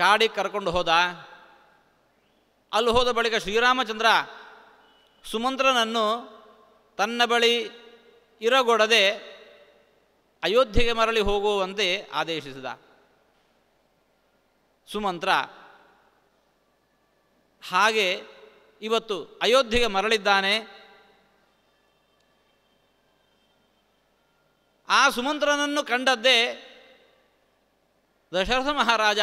ಕಾಡಿಗೆ ಕರ್ಕೊಂಡು ಹೋದ ಅಲ್ಲಿ ಹೋದ ಬಳಿಕ ಶ್ರೀರಾಮಚಂದ್ರ ಸುಮಂತ್ರನನ್ನು ತನ್ನ ಬಳಿ ಇರಗೊಡದೆ ಅಯೋಧ್ಯೆಗೆ ಮರಳಿ ಹೋಗುವಂತೆ ಆದೇಶಿಸಿದ ಸುಮಂತ್ರ ಹಾಗೆ ಇವತ್ತು ಅಯೋಧ್ಯೆಗೆ ಮರಳಿದ್ದಾನೆ ಆ ಸುಮಂತ್ರನನ್ನು ಕಂಡದ್ದೇ ದಶರಥ ಮಹಾರಾಜ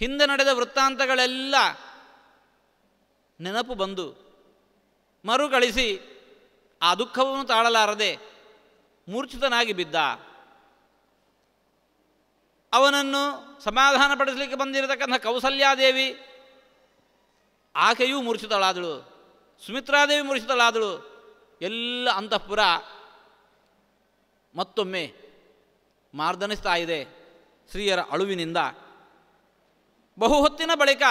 ಹಿಂದೆ ನಡೆದ ವೃತ್ತಾಂತಗಳೆಲ್ಲ ನೆನಪು ಬಂದು ಮರುಕಳಿಸಿ ಆ ದುಃಖವನ್ನು ತಾಳಲಾರದೆ ಮೂರ್ಛಿತನಾಗಿ ಬಿದ್ದ ಅವನನ್ನು ಸಮಾಧಾನಪಡಿಸಲಿಕ್ಕೆ ಬಂದಿರತಕ್ಕಂಥ ಕೌಸಲ್ಯಾದೇವಿ ಆಕೆಯೂ ಮೂರ್ಛಿತಳಾದಳು ಸುಮಿತ್ರಾದೇವಿ ಮೂರ್ಛಿತಳಾದಳು ಎಲ್ಲ ಅಂತಃಪುರ ಮತ್ತೊಮ್ಮೆ ಮಾರ್ದನಿಸ್ತಾ ಇದೆ ಸ್ತ್ರೀಯರ ಅಳುವಿನಿಂದ ಬಹು ಹೊತ್ತಿನ ಬಳಿಕ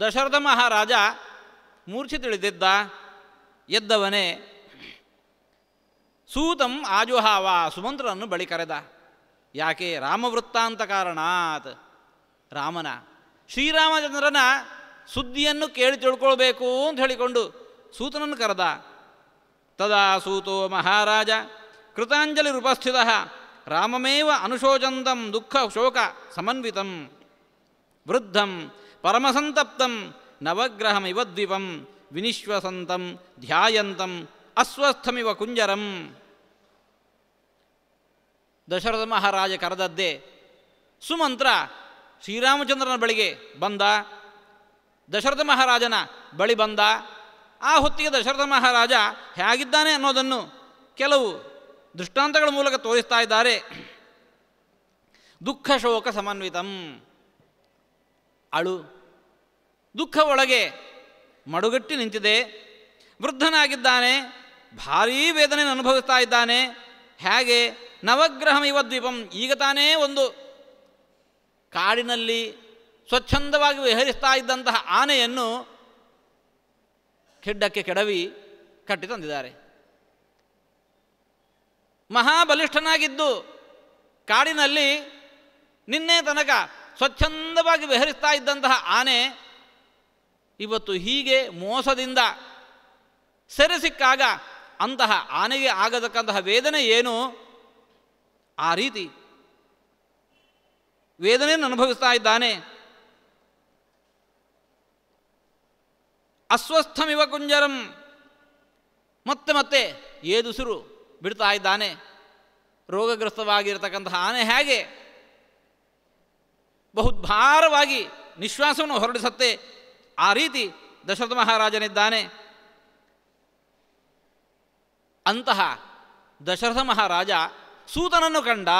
ದಶರಥ ಮಹಾರಾಜ ಮೂರ್ಛೆ ತಿಳಿದಿದ್ದ ಎದ್ದವನೇ ಸೂತಂ ಆಜುಹಾವ ಸುಮಂತ್ರನನ್ನು ಬಳಿ ಕರೆದ ಯಾಕೆ ರಾಮವೃತ್ತಾಂತ ಕಾರಣಾತ್ ರಾಮನ ಶ್ರೀರಾಮಚಂದ್ರನ ಸುದ್ದಿಯನ್ನು ಕೇಳಿ ತಿಳ್ಕೊಳ್ಬೇಕು ಅಂತ ಹೇಳಿಕೊಂಡು ಸೂತನನ್ನು ಕರೆದ ತದಾ ಸೂತೋ ಮಹಾರಾಜ ಕೃತಾಂಜಲಿ ಉಪಸ್ಥಿತ ರಾಮಮೇವ ಅನುಶೋಚಂದಂ ದುಃಖ ಶೋಕ ಸಮನ್ವಿತಂ ವೃದ್ಧಂ ಪರಮಸಂತಪ್ತಂ ದ್ವಿಪಂ ವಿನಿಶ್ವಸಂತಂ ಧ್ಯಾಯಂತಂ ಅಸ್ವಸ್ಥಮಿವ ಕುಂಜರಂ ದಶರಥ ಮಹಾರಾಜ ಕರೆದದ್ದೇ ಸುಮಂತ್ರ ಶ್ರೀರಾಮಚಂದ್ರನ ಬಳಿಗೆ ಬಂದ ದಶರಥ ಮಹಾರಾಜನ ಬಳಿ ಬಂದ ಆ ಹೊತ್ತಿಗೆ ದಶರಥ ಮಹಾರಾಜ ಹೇಗಿದ್ದಾನೆ ಅನ್ನೋದನ್ನು ಕೆಲವು ದೃಷ್ಟಾಂತಗಳ ಮೂಲಕ ತೋರಿಸ್ತಾ ಇದ್ದಾರೆ ದುಃಖ ಶೋಕ ಸಮನ್ವಿತಂ ಅಳು ದುಃಖ ಒಳಗೆ ಮಡುಗಟ್ಟಿ ನಿಂತಿದೆ ವೃದ್ಧನಾಗಿದ್ದಾನೆ ಭಾರೀ ವೇದನೆಯನ್ನು ಅನುಭವಿಸ್ತಾ ಇದ್ದಾನೆ ಹೇಗೆ ನವಗ್ರಹಂ ಇವ ದ್ವೀಪಂ ಈಗ ತಾನೇ ಒಂದು ಕಾಡಿನಲ್ಲಿ ಸ್ವಚ್ಛಂದವಾಗಿ ವಿಹರಿಸ್ತಾ ಇದ್ದಂತಹ ಆನೆಯನ್ನು ಖಿಡ್ಡಕ್ಕೆ ಕೆಡವಿ ಕಟ್ಟಿ ತಂದಿದ್ದಾರೆ ಮಹಾಬಲಿಷ್ಠನಾಗಿದ್ದು ಕಾಡಿನಲ್ಲಿ ನಿನ್ನೆ ತನಕ ಸ್ವಚ್ಛಂದವಾಗಿ ವಿಹರಿಸ್ತಾ ಇದ್ದಂತಹ ಆನೆ ಇವತ್ತು ಹೀಗೆ ಮೋಸದಿಂದ ಸೆರೆ ಸಿಕ್ಕಾಗ ಅಂತಹ ಆನೆಗೆ ಆಗತಕ್ಕಂತಹ ವೇದನೆ ಏನು ಆ ರೀತಿ ವೇದನೆಯನ್ನು ಅನುಭವಿಸ್ತಾ ಇದ್ದಾನೆ ಅಸ್ವಸ್ಥಮಿವ ಕುಂಜರಂ ಮತ್ತೆ ಮತ್ತೆ ಏದುಸಿರು ಬಿಡ್ತಾ ಇದ್ದಾನೆ ರೋಗಗ್ರಸ್ತವಾಗಿರತಕ್ಕಂತಹ ಆನೆ ಹೇಗೆ ಬಹುಭಾರವಾಗಿ ನಿಶ್ವಾಸವನ್ನು ಹೊರಡಿಸತ್ತೆ ಆ ರೀತಿ ದಶರಥ ಮಹಾರಾಜನಿದ್ದಾನೆ ಅಂತಹ ದಶರಥ ಮಹಾರಾಜ ಸೂತನನ್ನು ಕಂಡ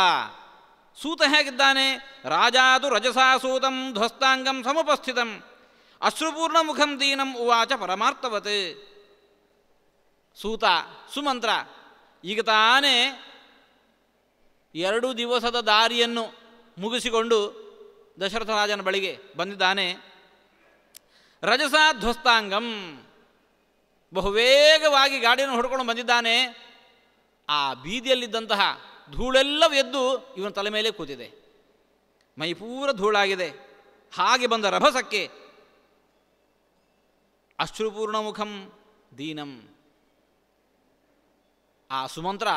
ಸೂತ ಹೇಗಿದ್ದಾನೆ ರಾಜಾದು ರಜಸಾ ಸೂತಂ ಧ್ವಸ್ತಾಂಗಂ ಸಮುಪಸ್ಥಿತಂ ಅಶ್ರುಪೂರ್ಣ ಮುಖಂ ದೀನಂ ಉವಾಚ ಪರಮಾರ್ಥವತ್ ಸೂತ ಸುಮಂತ್ರ ಈಗ ತಾನೇ ಎರಡು ದಿವಸದ ದಾರಿಯನ್ನು ಮುಗಿಸಿಕೊಂಡು ದಶರಥ ರಾಜನ ಬಳಿಗೆ ಬಂದಿದ್ದಾನೆ ರಜಸಾ ಧ್ವಸ್ತಾಂಗಂ ಬಹುವೇಗವಾಗಿ ಗಾಡಿಯನ್ನು ಹೊಡ್ಕೊಂಡು ಬಂದಿದ್ದಾನೆ ಆ ಬೀದಿಯಲ್ಲಿದ್ದಂತಹ ಧೂಳೆಲ್ಲ ಎದ್ದು ಇವನ ತಲೆ ಮೇಲೆ ಕೂತಿದೆ ಮೈಪೂರ ಧೂಳಾಗಿದೆ ಹಾಗೆ ಬಂದ ರಭಸಕ್ಕೆ ಅಶ್ರುಪೂರ್ಣ ಮುಖಂ ದೀನಂ ಆ ಸುಮಂತ್ರ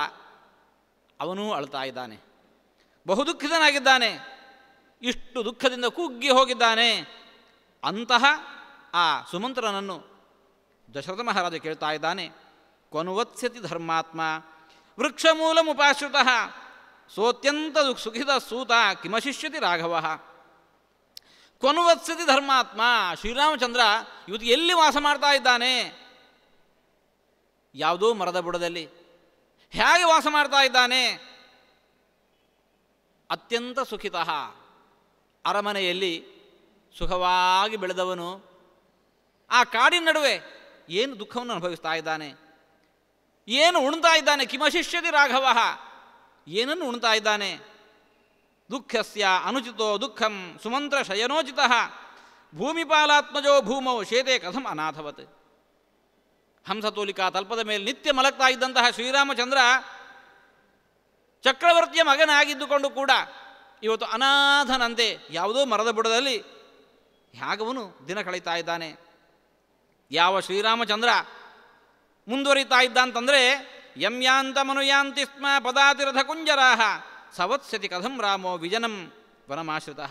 ಅವನೂ ಅಳ್ತಾ ಇದ್ದಾನೆ ಬಹುದುಃಖಿತನಾಗಿದ್ದಾನೆ ಇಷ್ಟು ದುಃಖದಿಂದ ಕುಗ್ಗಿ ಹೋಗಿದ್ದಾನೆ ಅಂತಹ ಆ ಸುಮಂತ್ರನನ್ನು ದಶರಥ ಮಹಾರಾಜ ಕೇಳ್ತಾ ಇದ್ದಾನೆ ಕೊನುವತ್ಸ್ಯತಿ ಧರ್ಮಾತ್ಮ ವೃಕ್ಷಮೂಲಮುಪಾಶ್ರಿತಃ ಸೋತ್ಯಂತ ಸುಖಿತ ಸೂತ ಕಿಮಶಿಷ್ಯತಿ ರಾಘವ ಕೊನುವತ್ಸತಿ ಧರ್ಮಾತ್ಮ ಶ್ರೀರಾಮಚಂದ್ರ ಇವತ್ತು ಎಲ್ಲಿ ವಾಸ ಮಾಡ್ತಾ ಇದ್ದಾನೆ ಯಾವುದೋ ಮರದ ಬುಡದಲ್ಲಿ ಹೇಗೆ ವಾಸ ಮಾಡ್ತಾ ಇದ್ದಾನೆ ಅತ್ಯಂತ ಸುಖಿತ ಅರಮನೆಯಲ್ಲಿ ಸುಖವಾಗಿ ಬೆಳೆದವನು ಆ ಕಾಡಿನ ನಡುವೆ ಏನು ದುಃಖವನ್ನು ಅನುಭವಿಸ್ತಾ ಇದ್ದಾನೆ ಏನು ಉಣ್ತಾ ಇದ್ದಾನೆ ಕಿಮಶಿಷ್ಯದಿ ರಾಘವ ಏನನ್ನು ಉಣ್ತಾ ಇದ್ದಾನೆ ದುಃಖಸ್ಯ ಅನುಚಿತೋ ದುಃಖಂ ಸುಮಂತ್ರ ಶಯನೋಚಿತ ಭೂಮಿಪಾಲಾತ್ಮಜೋ ಭೂಮೋ ಶೇತೆ ಕಥಂ ಅನಾಥವತ್ ಹಂಸತೋಲಿಕಾ ತಲ್ಪದ ಮೇಲೆ ನಿತ್ಯ ಮಲಗ್ತಾ ಇದ್ದಂತಹ ಶ್ರೀರಾಮಚಂದ್ರ ಚಕ್ರವರ್ತಿಯ ಮಗನಾಗಿದ್ದುಕೊಂಡು ಕೂಡ ಇವತ್ತು ಅನಾಥನಂತೆ ಯಾವುದೋ ಮರದ ಬುಡದಲ್ಲಿ ಯಾಗವನು ದಿನ ಕಳೀತಾ ಇದ್ದಾನೆ ಯಾವ ಶ್ರೀರಾಮಚಂದ್ರ ಮುಂದುವರಿತಾ ಇದ್ದಂತಂದರೆ ಯಮ್ಯಾಂತ ಮನುಯಾಂತಿ ಸ್ಮ ಪದಾತಿರಥ ಕುಂಜರಾಹ ಸವತ್ಸತಿ ಕಥಂ ರಾಮೋ ವಿಜನಂ ವನಮಾಶ್ರಿತ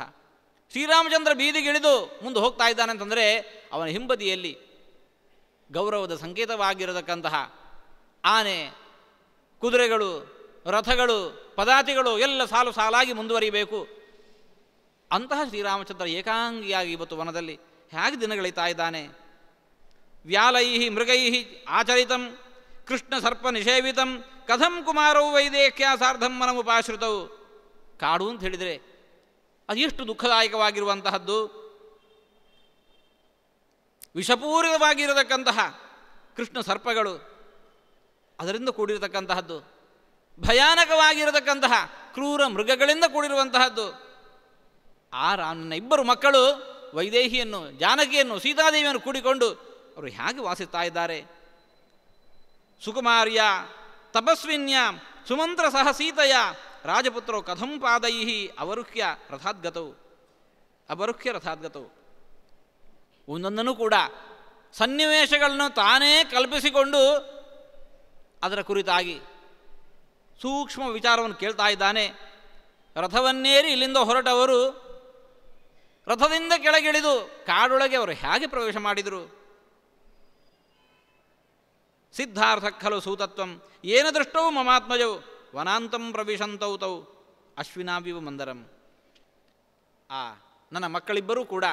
ಶ್ರೀರಾಮಚಂದ್ರ ಬೀದಿಗಿಳಿದು ಮುಂದೆ ಹೋಗ್ತಾ ಇದ್ದಾನೆ ಅಂತಂದರೆ ಅವನ ಹಿಂಬದಿಯಲ್ಲಿ ಗೌರವದ ಸಂಕೇತವಾಗಿರತಕ್ಕಂತಹ ಆನೆ ಕುದುರೆಗಳು ರಥಗಳು ಪದಾತಿಗಳು ಎಲ್ಲ ಸಾಲು ಸಾಲಾಗಿ ಮುಂದುವರಿಬೇಕು ಅಂತಹ ಶ್ರೀರಾಮಚಂದ್ರ ಏಕಾಂಗಿಯಾಗಿ ಇವತ್ತು ವನದಲ್ಲಿ ಹೇಗೆ ದಿನಗಳೀತಾ ಇದ್ದಾನೆ ವ್ಯಾಲೈಹಿ ಮೃಗೈಹಿ ಆಚರಿತಂ ಕೃಷ್ಣ ಸರ್ಪ ನಿಷೇವಿತಂ ಕಥಂ ಕುಮಾರವು ವೈದೇಹ್ಯ ಸಾರ್ಧಂ ಉಪಾಶ್ರಿತವು ಕಾಡು ಅಂತ ಹೇಳಿದರೆ ಅದೆಷ್ಟು ದುಃಖದಾಯಕವಾಗಿರುವಂತಹದ್ದು ವಿಷಪೂರಿತವಾಗಿರತಕ್ಕಂತಹ ಕೃಷ್ಣ ಸರ್ಪಗಳು ಅದರಿಂದ ಕೂಡಿರತಕ್ಕಂತಹದ್ದು ಭಯಾನಕವಾಗಿರತಕ್ಕಂತಹ ಕ್ರೂರ ಮೃಗಗಳಿಂದ ಕೂಡಿರುವಂತಹದ್ದು ಆ ರಾಮನ ಇಬ್ಬರು ಮಕ್ಕಳು ವೈದೇಹಿಯನ್ನು ಜಾನಕಿಯನ್ನು ಸೀತಾದೇವಿಯನ್ನು ಕೂಡಿಕೊಂಡು ಅವರು ಹೇಗೆ ವಾಸಿಸ್ತಾ ಇದ್ದಾರೆ ಸುಕುಮಾರ್ಯ ತಪಸ್ವಿನ್ಯ ಸುಮಂತ್ರ ಸಹ ಸೀತಯ ರಾಜಪುತ್ರೋ ಕಥಂ ಪಾದೈಹಿ ಅವರುಖ್ಯ ರಥಾದ್ಗತವು ಅಪರುಖ್ಯ ರಥಾದ್ಗತವು ಒಂದೊಂದನ್ನು ಕೂಡ ಸನ್ನಿವೇಶಗಳನ್ನು ತಾನೇ ಕಲ್ಪಿಸಿಕೊಂಡು ಅದರ ಕುರಿತಾಗಿ ಸೂಕ್ಷ್ಮ ವಿಚಾರವನ್ನು ಕೇಳ್ತಾ ಇದ್ದಾನೆ ರಥವನ್ನೇರಿ ಇಲ್ಲಿಂದ ಹೊರಟವರು ರಥದಿಂದ ಕೆಳಗಿಳಿದು ಕಾಡೊಳಗೆ ಅವರು ಹೇಗೆ ಪ್ರವೇಶ ಮಾಡಿದರು ಸಿದ್ಧಾರ್ಥ ಖಲು ಸೂತತ್ವಂ ಏನು ದೃಷ್ಟವು ಮಮಾತ್ಮಜವು ವನಾಂತಂ ಪ್ರವೇಶಂತೌ ತೌ ಅಶ್ವಿನಾಭಿವ ಮಂದರಂ ಆ ನನ್ನ ಮಕ್ಕಳಿಬ್ಬರೂ ಕೂಡ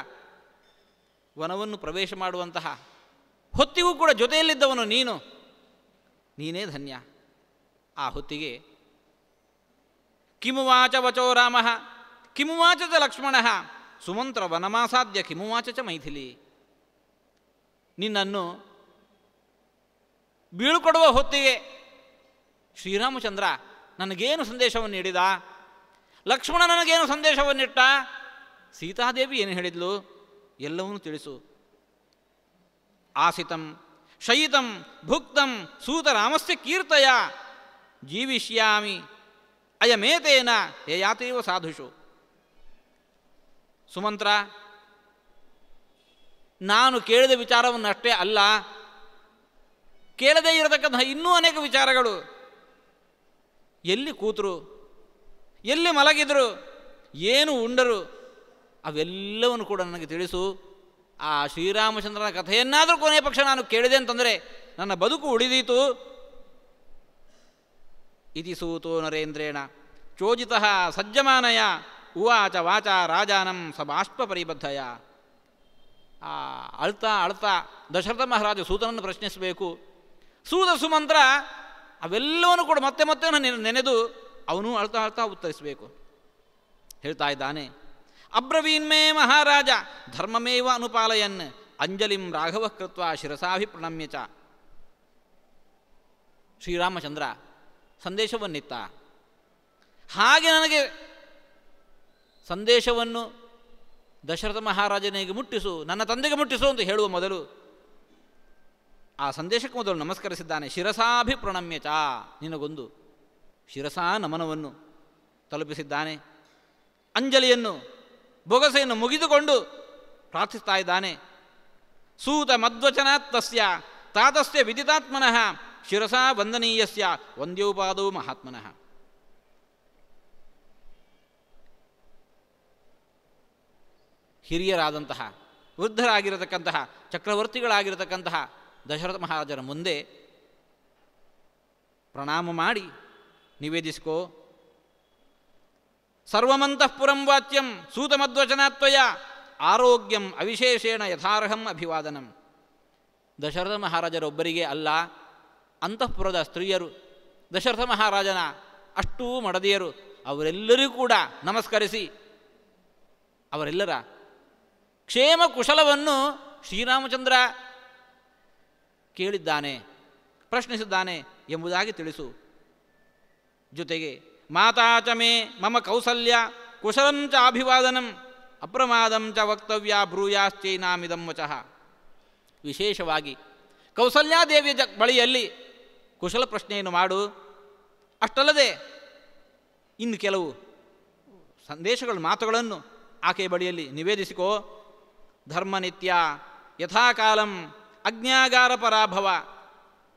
ವನವನ್ನು ಪ್ರವೇಶ ಮಾಡುವಂತಹ ಹೊತ್ತಿಗೂ ಕೂಡ ಜೊತೆಯಲ್ಲಿದ್ದವನು ನೀನು ನೀನೇ ಧನ್ಯ ಆ ಹೊತ್ತಿಗೆ ಕಿಮುವಾಚ ವಚೋ ರಾಮ ಕಿಮುವಾಚ ಚ ಲಕ್ಷ್ಮಣ ಸುಮಂತ್ರ ವನಮಾಸಾಧ್ಯ ಕಿಮುವಾಚ ಚ ಮೈಥಿಲಿ ನಿನ್ನನ್ನು ಬೀಳ್ಕೊಡುವ ಹೊತ್ತಿಗೆ ಶ್ರೀರಾಮಚಂದ್ರ ನನಗೇನು ಸಂದೇಶವನ್ನು ನೀಡಿದ ಲಕ್ಷ್ಮಣ ನನಗೇನು ಸಂದೇಶವನ್ನಿಟ್ಟ ಸೀತಾದೇವಿ ಏನು ಹೇಳಿದ್ಲು ಎಲ್ಲವನ್ನೂ ತಿಳಿಸು ಆಸಿತಂ ಶಯಿತಂ ಭುಕ್ತಂ ಸೂತರಾಮಸ್ಯ ಕೀರ್ತಯ ಜೀವಿಷ್ಯಾಮಿ ಅಯಮೇತೇನ ಯಯಾತೀವ ಸಾಧುಷು ಸುಮಂತ್ರ ನಾನು ಕೇಳಿದ ವಿಚಾರವನ್ನು ಅಷ್ಟೇ ಅಲ್ಲ ಕೇಳದೇ ಇರತಕ್ಕಂತಹ ಇನ್ನೂ ಅನೇಕ ವಿಚಾರಗಳು ಎಲ್ಲಿ ಕೂತರು ಎಲ್ಲಿ ಮಲಗಿದರು ಏನು ಉಂಡರು ಅವೆಲ್ಲವನ್ನು ಕೂಡ ನನಗೆ ತಿಳಿಸು ಆ ಶ್ರೀರಾಮಚಂದ್ರನ ಕಥೆಯನ್ನಾದರೂ ಕೊನೆಯ ಪಕ್ಷ ನಾನು ಕೇಳಿದೆ ಅಂತಂದರೆ ನನ್ನ ಬದುಕು ಉಳಿದೀತು ಇತಿ ಸೂತೋ ನರೇಂದ್ರೇಣ ಚೋಜಿತ ಸಜ್ಜಮಾನಯ ಉವಾಚ ವಾಚ ರಾಜಾನಂ ಬಾಷ್ಪ ಪರಿಬದ್ಧಯ ಆ ಅಳ್ತಾ ಅಳ್ತಾ ದಶರಥ ಮಹಾರಾಜ ಸೂತನನ್ನು ಪ್ರಶ್ನಿಸಬೇಕು ಸೂತ ಸುಮಂತ್ರ ಅವೆಲ್ಲವನ್ನು ಕೂಡ ಮತ್ತೆ ಮತ್ತೆ ನೆನೆದು ಅವನು ಅಳ್ತಾ ಅಳ್ತಾ ಉತ್ತರಿಸಬೇಕು ಹೇಳ್ತಾ ಇದ್ದಾನೆ ಅಬ್ರವೀನ್ಮೇ ಮಹಾರಾಜ ಧರ್ಮಮೇವ ಅನುಪಾಲಯನ್ ಅಂಜಲಿಂ ರಾಘವ ಕೃತ್ವ ಪ್ರಣಮ್ಯ ಚ ಶ್ರೀರಾಮಚಂದ್ರ ಸಂದೇಶವನ್ನಿತ್ತ ಹಾಗೆ ನನಗೆ ಸಂದೇಶವನ್ನು ದಶರಥ ಮಹಾರಾಜನಿಗೆ ಮುಟ್ಟಿಸು ನನ್ನ ತಂದೆಗೆ ಮುಟ್ಟಿಸು ಅಂತ ಹೇಳುವ ಮೊದಲು ಆ ಸಂದೇಶಕ್ಕೆ ಮೊದಲು ನಮಸ್ಕರಿಸಿದ್ದಾನೆ ಶಿರಸಾಭಿ ಚಾ ನಿನಗೊಂದು ಶಿರಸಾ ನಮನವನ್ನು ತಲುಪಿಸಿದ್ದಾನೆ ಅಂಜಲಿಯನ್ನು ಬೊಗಸೆಯನ್ನು ಮುಗಿದುಕೊಂಡು ಪ್ರಾರ್ಥಿಸ್ತಾ ಇದ್ದಾನೆ ಸೂತ ಮಧ್ವಚನಾತ್ ತಸ್ಯ ತಾತಸ್ಯ ವಿದಿತಾತ್ಮನಃ ಶಿರಸಾ ವಂದನೀಯಸ್ಯ ವಂದ್ಯೋಪಾದೋ ಮಹಾತ್ಮನಃ ಹಿರಿಯರಾದಂತಹ ವೃದ್ಧರಾಗಿರತಕ್ಕಂತಹ ಚಕ್ರವರ್ತಿಗಳಾಗಿರತಕ್ಕಂತಹ ದಶರಥ ಮಹಾರಾಜರ ಮುಂದೆ ಪ್ರಣಾಮ ಮಾಡಿ ನಿವೇದಿಸ್ಕೋ ಸರ್ವಮಂತಃಪುರಂ ವಾಚ್ಯಂ ಸೂತಮಧ್ವಚನಾತ್ವಯ ಆರೋಗ್ಯಂ ಅವಿಶೇಷೇಣ ಯಥಾರ್ಹಂ ಅಭಿವಾದನಂ ದಶರಥ ಮಹಾರಾಜರೊಬ್ಬರಿಗೆ ಅಲ್ಲ ಅಂತಃಪುರದ ಸ್ತ್ರೀಯರು ದಶರಥ ಮಹಾರಾಜನ ಅಷ್ಟೂ ಮಡದಿಯರು ಅವರೆಲ್ಲರಿಗೂ ಕೂಡ ನಮಸ್ಕರಿಸಿ ಅವರೆಲ್ಲರ ಕ್ಷೇಮ ಕುಶಲವನ್ನು ಶ್ರೀರಾಮಚಂದ್ರ ಕೇಳಿದ್ದಾನೆ ಪ್ರಶ್ನಿಸಿದ್ದಾನೆ ಎಂಬುದಾಗಿ ತಿಳಿಸು ಜೊತೆಗೆ ಮಾತಾಚಮೇ ಮಮ ಕೌಸಲ್ಯ ಕುಶಲಂಚ ಅಭಿವಾದನಂ ಅಪ್ರಮಾದಂ ಚ ವಕ್ತವ್ಯ ಭ್ರೂಯಾಶ್ಚೈನಾಮಿದಂ ವಚಃ ವಿಶೇಷವಾಗಿ ಕೌಸಲ್ಯಾದೇವಿಯ ಜ ಬಳಿಯಲ್ಲಿ ಕುಶಲ ಪ್ರಶ್ನೆಯನ್ನು ಮಾಡು ಅಷ್ಟಲ್ಲದೆ ಇನ್ನು ಕೆಲವು ಸಂದೇಶಗಳ ಮಾತುಗಳನ್ನು ಆಕೆಯ ಬಳಿಯಲ್ಲಿ ನಿವೇದಿಸಿಕೋ ಧರ್ಮನಿತ್ಯ ಯಥಾಕಾಲಂ ಅಜ್ಞಾಗಾರ ಪರಾಭವ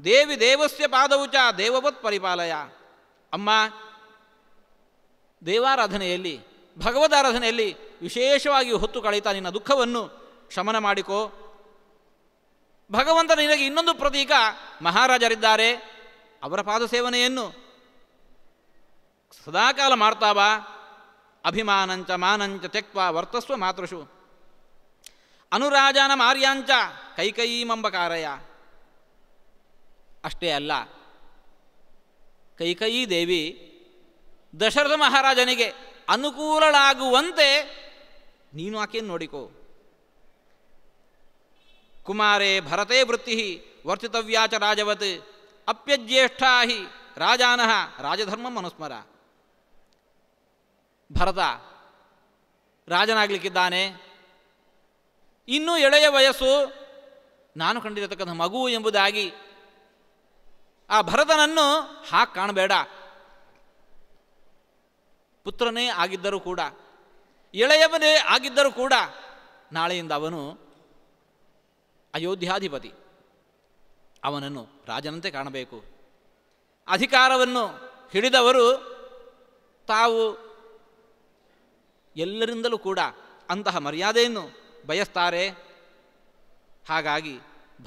ದೇವಿ ದೇವಸ್ಯ ಪಾದವುಚ ದೇವವತ್ ಪರಿಪಾಲಯ ಅಮ್ಮ ದೇವಾರಾಧನೆಯಲ್ಲಿ ಭಗವದಾರಾಧನೆಯಲ್ಲಿ ವಿಶೇಷವಾಗಿ ಹೊತ್ತು ಕಳೆಯುತ್ತಾ ನಿನ್ನ ದುಃಖವನ್ನು ಶಮನ ಮಾಡಿಕೋ ಭಗವಂತ ನಿನಗೆ ಇನ್ನೊಂದು ಪ್ರತೀಕ ಮಹಾರಾಜರಿದ್ದಾರೆ ಅವರ ಪಾದ ಸೇವನೆಯನ್ನು ಸದಾಕಾಲ ಮಾಡ್ತಾವ ಅಭಿಮಾನಂಚ ಮಾನಂಚ ತೆಕ್ವ ವರ್ತಸ್ವ ಮಾತೃಷು ಅನುರಾಜಾನ ಮಾರ್ಯಾಂಚ ಕೈಕೈಮಂಬಕಾರಯ ಅಷ್ಟೇ ಅಲ್ಲ ಕೈಕೈ ದೇವಿ ದಶರಥ ಮಹಾರಾಜನಿಗೆ ಅನುಕೂಲಳಾಗುವಂತೆ ನೀನು ಆಕೆಯನ್ನು ನೋಡಿಕೋ ಕುಮಾರೇ ಭರತೇ ವೃತ್ತಿ ವರ್ತಿತವ್ಯಾಚ ರಾಜವತ್ ಅಪ್ಯಜ್ಯೇಷ್ಠಾಹಿ ಹಿ ರಾಜಧರ್ಮ ಮನುಸ್ಮರ ಭರತ ರಾಜನಾಗಲಿಕ್ಕಿದ್ದಾನೆ ಇನ್ನೂ ಎಳೆಯ ವಯಸ್ಸು ನಾನು ಕಂಡಿರತಕ್ಕಂಥ ಮಗು ಎಂಬುದಾಗಿ ಆ ಭರತನನ್ನು ಹಾಕಿ ಕಾಣಬೇಡ ಪುತ್ರನೇ ಆಗಿದ್ದರೂ ಕೂಡ ಎಳೆಯವನೇ ಆಗಿದ್ದರೂ ಕೂಡ ನಾಳೆಯಿಂದ ಅವನು ಅಯೋಧ್ಯಾಧಿಪತಿ ಅವನನ್ನು ರಾಜನಂತೆ ಕಾಣಬೇಕು ಅಧಿಕಾರವನ್ನು ಹಿಡಿದವರು ತಾವು ಎಲ್ಲರಿಂದಲೂ ಕೂಡ ಅಂತಹ ಮರ್ಯಾದೆಯನ್ನು ಬಯಸ್ತಾರೆ ಹಾಗಾಗಿ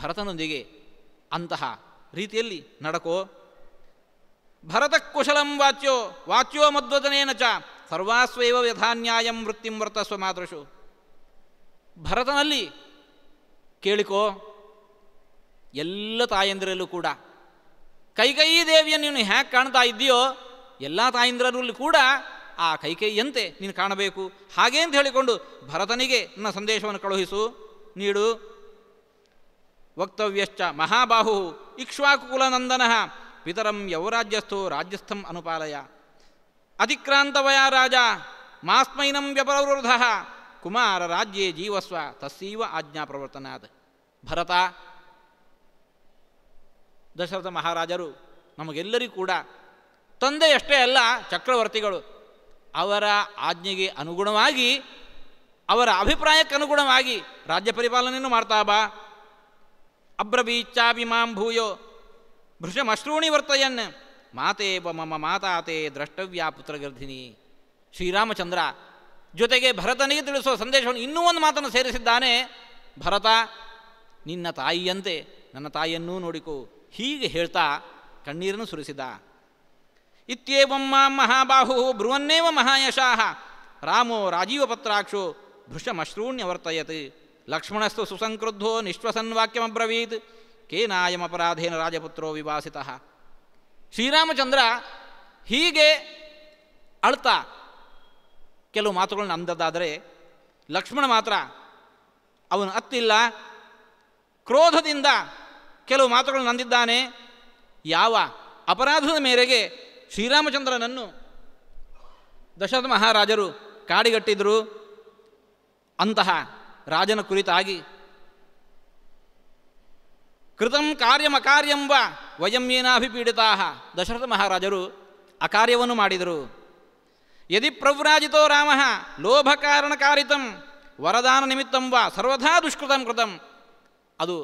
ಭರತನೊಂದಿಗೆ ಅಂತಹ ರೀತಿಯಲ್ಲಿ ನಡಕೋ ಭರತ ಕುಶಲಂ ವಾಚ್ಯೋ ವಾಚ್ಯೋ ಮಧ್ವದನೇನ ಚ ಸರ್ವಾಸ್ವೈವ ವ್ಯಧಾನ್ಯಾಯಂ ವೃತ್ತಿಂ ವರ್ತಸ್ವ ಮಾದೃಶು ಭರತನಲ್ಲಿ ಕೇಳಿಕೋ ಎಲ್ಲ ತಾಯಂದಿರಲ್ಲೂ ಕೂಡ ಕೈಕೈ ದೇವಿಯನ್ನು ನೀನು ಹೇಗೆ ಕಾಣ್ತಾ ಇದ್ದೀಯೋ ಎಲ್ಲ ತಾಯಂದಿರಲ್ಲೂ ಕೂಡ ಆ ಕೈಕೈಯಂತೆ ನೀನು ಕಾಣಬೇಕು ಹಾಗೇ ಅಂತ ಹೇಳಿಕೊಂಡು ಭರತನಿಗೆ ನನ್ನ ಸಂದೇಶವನ್ನು ಕಳುಹಿಸು ನೀಡು ವಕ್ತವ್ಯಶ್ಚ ಮಹಾಬಾಹು ಇಕ್ಷ್ವಾಕುಕುಲನಂದನ ಪಿತರಂ ಯೌರಾಜ್ಯಸ್ಥೋ ರಾಜ್ಯಸ್ಥಂ ಅನುಪಾಲಯ ಅತಿಕ್ರಾಂತವಯ ರಾಜ ಮಾಸ್ಮೈನಂ ವ್ಯಪರವೃಧ ಕುಮಾರ ರಾಜ್ಯೇ ಜೀವಸ್ವ ತಸೀವ ಆಜ್ಞಾ ಪ್ರವರ್ತನಾದ ಭರತ ದಶರಥ ಮಹಾರಾಜರು ನಮಗೆಲ್ಲರಿಗೂ ಕೂಡ ತಂದೆಯಷ್ಟೇ ಅಲ್ಲ ಚಕ್ರವರ್ತಿಗಳು ಅವರ ಆಜ್ಞೆಗೆ ಅನುಗುಣವಾಗಿ ಅವರ ಅಭಿಪ್ರಾಯಕ್ಕೆ ಅನುಗುಣವಾಗಿ ರಾಜ್ಯ ಪರಿಪಾಲನೆಯನ್ನು ಮಾಡ್ತಾ ಬಾ ಅಬ್ರವೀಚಾಭಿಮಾಂ ಭೂಯೋ ಭೃಷಮಶ್ರೂಣಿ ವರ್ತಯನ್ ಮಾತೇ ಬ ಮಮ ಮಾತಾತೆ ದ್ರಷ್ಟವ್ಯಾ ಪುತ್ರಗರ್ಧಿನಿ ಶ್ರೀರಾಮಚಂದ್ರ ಜೊತೆಗೆ ಭರತನಿಗೆ ತಿಳಿಸುವ ಸಂದೇಶವನ್ನು ಇನ್ನೂ ಒಂದು ಮಾತನ್ನು ಸೇರಿಸಿದ್ದಾನೆ ಭರತ ನಿನ್ನ ತಾಯಿಯಂತೆ ನನ್ನ ತಾಯಿಯನ್ನೂ ನೋಡಿಕೋ ಹೀಗೆ ಹೇಳ್ತಾ ಕಣ್ಣೀರನ್ನು ಸುರಿಸಿದ ಇತ್ಯೇವಂ ಮಾಂ ಮಹಾಬಾಹು ಭ್ರುವನ್ನೇವ ಮಹಾಯಶಾಹ ರಾಮೋ ರಾಜೀವಪತ್ರಾಕ್ಷೋ ವರ್ತಯತ್ ಲಕ್ಷ್ಮಣಸ್ತು ಸುಸಂಕ್ರದ್ಧೋ ನಿಶ್ವಸನ್ವಾಕ್ಯಮ್ರವೀತ್ ಕೇನಾಯಮಪರಾಧೇನ ರಾಜಪುತ್ರೋ ವಿವಾಸಿತ ಶ್ರೀರಾಮಚಂದ್ರ ಹೀಗೆ ಅಳ್ತಾ ಕೆಲವು ಮಾತುಗಳನ್ನ ಅಂದದ್ದಾದರೆ ಲಕ್ಷ್ಮಣ ಮಾತ್ರ ಅವನು ಅತ್ತಿಲ್ಲ ಕ್ರೋಧದಿಂದ ಕೆಲವು ಮಾತುಗಳು ನಂದಿದ್ದಾನೆ ಯಾವ ಅಪರಾಧದ ಮೇರೆಗೆ ಶ್ರೀರಾಮಚಂದ್ರನನ್ನು ದಶರಥ ಮಹಾರಾಜರು ಕಾಡಿಗಟ್ಟಿದ್ರು ಅಂತಹ ರಾಜನ ಕುರಿತಾಗಿ ಕೃತಂ ಕಾರ್ಯಮಕಾರ್ಯಂಬ ವಯಂ ಏನಾಭಿಪೀಡಿತಾ ದಶರಥ ಮಹಾರಾಜರು ಅಕಾರ್ಯವನ್ನು ಮಾಡಿದರು ಯದಿ ಪ್ರವ್ರಾಜಿತೋ ರಾಮ ಲೋಭಕಾರಣಕಾರಿತಂ ವರದಾನ ನಿಮಿತ್ತಂಬ ಸರ್ವಥಾ ದುಷ್ಕೃತಂ ಕೃತಂ ಅದು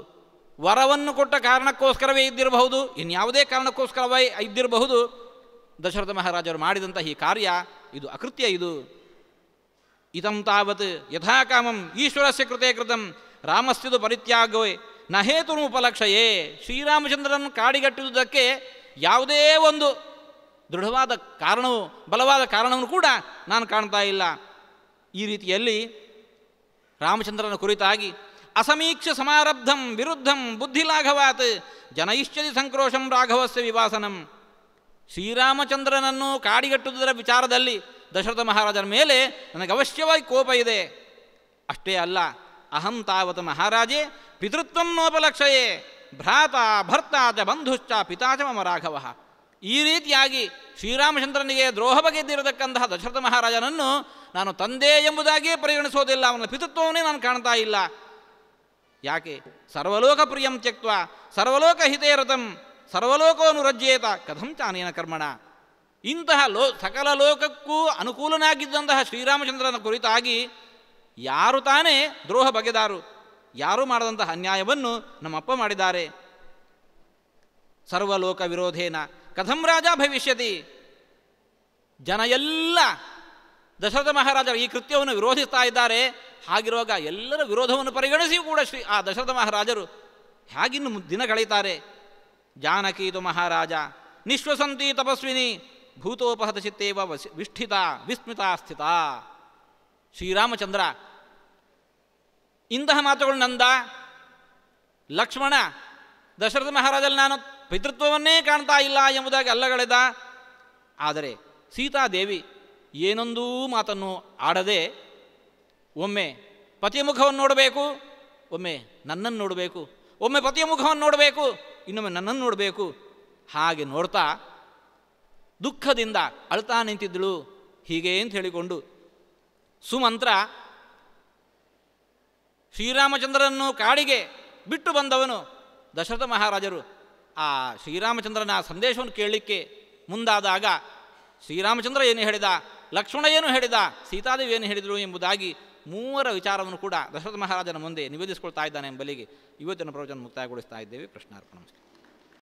ವರವನ್ನು ಕೊಟ್ಟ ಕಾರಣಕ್ಕೋಸ್ಕರವೇ ಇದ್ದಿರಬಹುದು ಇನ್ಯಾವುದೇ ಕಾರಣಕ್ಕೋಸ್ಕರವೇ ಇದ್ದಿರಬಹುದು ದಶರಥ ಮಹಾರಾಜರು ಮಾಡಿದಂತಹ ಈ ಕಾರ್ಯ ಇದು ಅಕೃತ್ಯ ಇದು ಇದಂ ತಾವತ್ ಯಥಾಕಾಮಂ ಈಶ್ವರಸ್ಯ ಕೃತೇ ಕೃತಂ ರಾಮಸ್ಥಿದು ಪರಿತ್ಯಾಗವೇ ನ ಉಪಲಕ್ಷಯೇ ಶ್ರೀರಾಮಚಂದ್ರನನ್ನು ಕಾಡಿಗಟ್ಟಿದುದಕ್ಕೆ ಯಾವುದೇ ಒಂದು ದೃಢವಾದ ಕಾರಣವು ಬಲವಾದ ಕಾರಣವನ್ನು ಕೂಡ ನಾನು ಕಾಣ್ತಾ ಇಲ್ಲ ಈ ರೀತಿಯಲ್ಲಿ ರಾಮಚಂದ್ರನ ಕುರಿತಾಗಿ ಅಸಮೀಕ್ಷ ಸಮಾರಬ್ಧಂ ವಿರುದ್ಧಂ ಬುದ್ಧಿಲಾಘವಾತ್ ಜನೈಶ್ಚರಿ ಸಂಕ್ರೋಶಂ ರಾಘವಸ್ಯ ವಿವಾಸನಂ ಶ್ರೀರಾಮಚಂದ್ರನನ್ನು ಕಾಡಿಗಟ್ಟುವುದರ ವಿಚಾರದಲ್ಲಿ ದಶರಥ ಮಹಾರಾಜರ ಮೇಲೆ ನನಗೆ ಅವಶ್ಯವಾಗಿ ಕೋಪ ಇದೆ ಅಷ್ಟೇ ಅಲ್ಲ ಅಹಂ ತಾವತ ಮಹಾರಾಜೇ ಪಿತೃತ್ವಂ ನೋಪಲಕ್ಷಯೇ ಭ್ರಾತ ಭರ್ತ ಚ ಬಂಧುಶ್ಚ ಪಿತಾಚ ಮಮ ರಾಘವ ಈ ರೀತಿಯಾಗಿ ಶ್ರೀರಾಮಚಂದ್ರನಿಗೆ ದ್ರೋಹ ಬಗೆದಿರತಕ್ಕಂತಹ ದಶರಥ ಮಹಾರಾಜನನ್ನು ನಾನು ತಂದೆ ಎಂಬುದಾಗಿಯೇ ಪರಿಗಣಿಸೋದಿಲ್ಲ ಅವನ ಪಿತೃತ್ವವನ್ನೇ ನಾನು ಕಾಣ್ತಾ ಇಲ್ಲ ಯಾಕೆ ಸರ್ವಲೋಕ ಪ್ರಿಯಂ ತ್ಯಕ್ತ ಸರ್ವಲೋಕ ಹಿತೇರತಂ ಸರ್ವಲೋಕವನ್ನು ರಜ್ಜೇತ ಕಥಂ ಚಾನೇನ ಕರ್ಮಣ ಇಂತಹ ಲೋ ಸಕಲ ಲೋಕಕ್ಕೂ ಅನುಕೂಲನಾಗಿದ್ದಂತಹ ಶ್ರೀರಾಮಚಂದ್ರನ ಕುರಿತಾಗಿ ಯಾರು ತಾನೇ ದ್ರೋಹ ಬಗೆದಾರು ಯಾರು ಮಾಡದಂತಹ ಅನ್ಯಾಯವನ್ನು ನಮ್ಮಪ್ಪ ಮಾಡಿದ್ದಾರೆ ಸರ್ವಲೋಕ ವಿರೋಧೇನ ಕಥಂ ರಾಜ ಭವಿಷ್ಯತಿ ಜನ ಎಲ್ಲ ದಶರಥ ಮಹಾರಾಜರು ಈ ಕೃತ್ಯವನ್ನು ವಿರೋಧಿಸ್ತಾ ಇದ್ದಾರೆ ಹಾಗಿರುವಾಗ ಎಲ್ಲರ ವಿರೋಧವನ್ನು ಪರಿಗಣಿಸಿ ಕೂಡ ಶ್ರೀ ಆ ದಶರಥ ಮಹಾರಾಜರು ಹೇಗಿನ್ನು ದಿನ ಕಳೀತಾರೆ ಜಾನಕೀತು ಮಹಾರಾಜ ನಿಶ್ವಸಂತಿ ತಪಸ್ವಿನಿ ಭೂತೋಪಹತ ಚಿತ್ತೇವ ವಿಷ್ಠಿತ ವಿಸ್ಮಿತ ಸ್ಥಿತ ಶ್ರೀರಾಮಚಂದ್ರ ಇಂತಹ ಮಾತುಗಳು ನಂದ ಲಕ್ಷ್ಮಣ ದಶರಥ ಮಹಾರಾಜಲ್ಲಿ ನಾನು ಪಿತೃತ್ವವನ್ನೇ ಕಾಣ್ತಾ ಇಲ್ಲ ಎಂಬುದಾಗಿ ಅಲ್ಲಗಳೆದ ಆದರೆ ಸೀತಾದೇವಿ ಏನೊಂದೂ ಮಾತನ್ನು ಆಡದೆ ಒಮ್ಮೆ ಪತಿಯ ಮುಖವನ್ನು ನೋಡಬೇಕು ಒಮ್ಮೆ ನನ್ನನ್ನು ನೋಡಬೇಕು ಒಮ್ಮೆ ಪತಿಯ ಮುಖವನ್ನು ನೋಡಬೇಕು ಇನ್ನೊಮ್ಮೆ ನನ್ನನ್ನು ನೋಡಬೇಕು ಹಾಗೆ ನೋಡ್ತಾ ದುಃಖದಿಂದ ಅಳ್ತಾ ನಿಂತಿದ್ದಳು ಹೀಗೆ ಅಂತ ಹೇಳಿಕೊಂಡು ಸುಮಂತ್ರ ಶ್ರೀರಾಮಚಂದ್ರನನ್ನು ಕಾಡಿಗೆ ಬಿಟ್ಟು ಬಂದವನು ದಶರಥ ಮಹಾರಾಜರು ಆ ಶ್ರೀರಾಮಚಂದ್ರನ ಸಂದೇಶವನ್ನು ಕೇಳಲಿಕ್ಕೆ ಮುಂದಾದಾಗ ಶ್ರೀರಾಮಚಂದ್ರ ಏನು ಹೇಳಿದ ಲಕ್ಷ್ಮಣ ಏನು ಹೇಳಿದ ಸೀತಾದೇವಿ ಏನು ಹೇಳಿದರು ಎಂಬುದಾಗಿ ಮೂವರ ವಿಚಾರವನ್ನು ಕೂಡ ದಶರಥ ಮಹಾರಾಜನ ಮುಂದೆ ನಿವೇದಿಸಿಕೊಳ್ತಾ ಇದ್ದಾನೆ ಎಂಬಲಿಗೆ ಇವತ್ತಿನ ಪ್ರವಚನ ಮುಕ್ತಾಯಗೊಳಿಸ್ತಾ ಇದ್ದೇವೆ ಪ್ರಶ್ನಾರ್ಪಣ